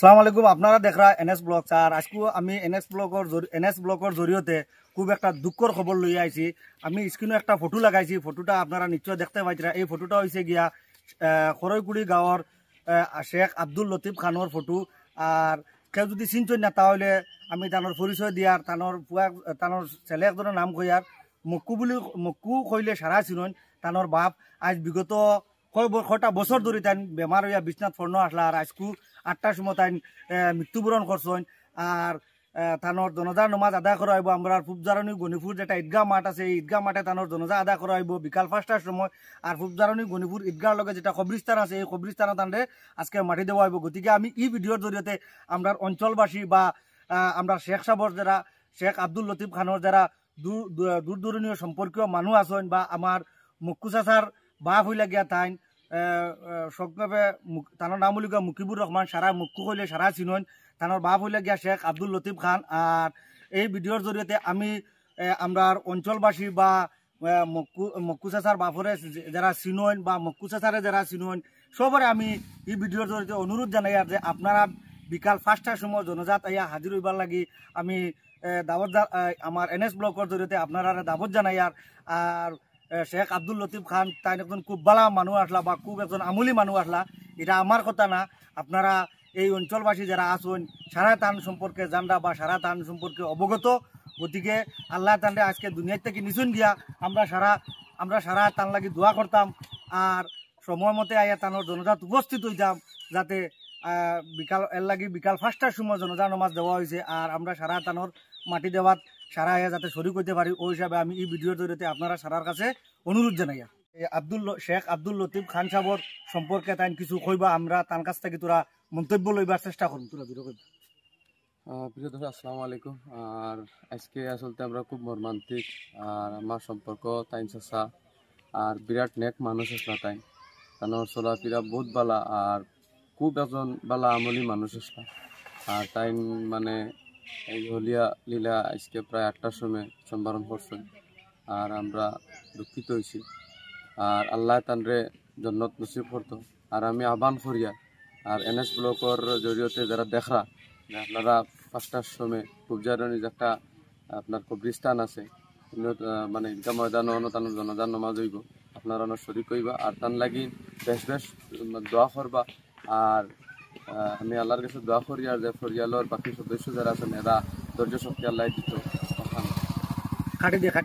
সালামু আলাইকুম আপনারা দেখরা এনএস ব্লক স্যার আজকু আমি এনএস ব্লকর এনএস ব্লকর জড়িয়ে খুব একটা দুঃখর খবর লই আইছি আমি স্ক্রিনে একটা ফটো লাগাইছি ফটোটা আপনারা নিশ্চয় দেখতে পাইছিলেন এই ফটোটা হয়েছে গিয়া খরৈকুড়ি গাঁর শেখ আব্দুল লতিফ খানোর ফটো আর কেউ যদি চিনছেন না তাহলে আমি তানোর পরিচয় দিয়ার তানোর পুয়া তানোর ছেলে একজনের নাম কইয়ার মক্কু বলে মক্কু কইলে সারা চিনন তানোর বাপ আজ বিগত কটা বছর ধরে তাই বেমার হইয়া বিশ্বনাথ ফর্ণ আসলা আর আজকু আটটার সময় তাই মৃত্যুবরণ করছেন আর থানোর জনজা নমাজ আদায় করা হইব আমরা ফুবজারণী গণিপুর যেটা ঈদগাহ মাঠ আছে এই ঈদগাহ মাঠে থানোর জনজা আদায় করা হইব বিকাল পাঁচটার সময় আর ফুবজারণী গণিপুর ঈদগাহর লগে যেটা কবরিস্তান আছে এই কবরিস্তান তান্ডে আজকে মাটি দেওয়া হইব গতিকে আমি এই ভিডিওর জড়িয়ে আমরা অঞ্চলবাসী বা আমরা শেখ সাবর যারা শেখ আব্দুল লতিফ খানের যারা দূর দূরণীয় সম্পর্কীয় মানুষ আছেন বা আমার মুক্কু চাচার বাপ হইলা গিয়া তাইন সংক্ষেপে তানোর নাম হলিগা মুকিবুর রহমান সারা মুখ্য হইলে সারা চিনন তানোর বাপ হইলে গিয়া শেখ আব্দুল লতিফ খান আর এই ভিডিওর জরিয়তে আমি আমরা অঞ্চলবাসী বা মক্কু মক্কু চাষার বাপরে যারা চিনন বা মক্কু চাষারে যারা চিনন সবরে আমি এই ভিডিওর জরিয়তে অনুরোধ জানাই আর যে আপনারা বিকাল পাঁচটার সময় জনজাত আইয়া হাজির হইবার লাগি আমি দাবত আমার এন এস ব্লকের জরিয়তে আপনারা দাবত জানাই আর শেখ আব্দুল লতিফ খান তাই একজন খুব বালা মানুষ আসলা বা খুব একজন আমুলি মানুষ আসলা এটা আমার কথা না আপনারা এই অঞ্চলবাসী যারা আসুন সারা তান সম্পর্কে জানরা বা সারা তান সম্পর্কে অবগত গতিকে আল্লাহ তানরে আজকে দুনিয়ার থেকে নিচুন দিয়া আমরা সারা আমরা সারা তান লাগি দোয়া করতাম আর সময় মতে আয়া তানোর জনজাত উপস্থিত হইতাম যাতে বিকাল এর লাগি বিকাল ফার্স্টার সময় জনজা নমাজ দেওয়া হয়েছে আর আমরা সারা তানোর মাটি দেওয়ার সারা হয়ে যাতে শরীর করতে পারি ওই হিসাবে আমি এই ভিডিওর জড়িয়ে আপনারা সারার কাছে অনুরোধ জানাইয়া আব্দুল শেখ আব্দুল লতিফ খান সাহর সম্পর্কে তাই কিছু কইবা আমরা তার কাছ থেকে তোরা মন্তব্য লইবার চেষ্টা করুন তোরা বিরো কইবা প্রিয় দর্শক আসসালামু আলাইকুম আর আজকে আসলে আমরা খুব মর্মান্তিক আর আমার সম্পর্ক তাইন চাষা আর বিরাট নেক মানুষ আসলা তাই কারণ চলাফিরা বহুত বালা আর খুব এজন বালা আমলি মানুষ আসলাম আর টাইম মানে এই হলিয়া লীলা আজকে প্রায় আটটার সময় সম্বরণ করছেন আর আমরা দুঃখিত হয়েছি আর আল্লাহ তানরে জন্নত নসিব করত আর আমি আহ্বান করিয়া আর এন এস ব্লকর জড়িয়তে যারা দেখা আপনারা পাঁচটার সময় কুবজারণীর একটা আপনার কবরিস্তান আছে মানে ঈদগা ময়দান অনুদান জনজান নমাজ হইব আপনারা শরিক করবা আর তান লাগি বেশ বেশ দোয়া করবা আর আমি আল্লাহর কাছে দোয়া করি আর যে ফরিয়ালোর বাকি সদস্য যারা আছেন এরা ধৈর্য শক্তি আল্লাহ দিত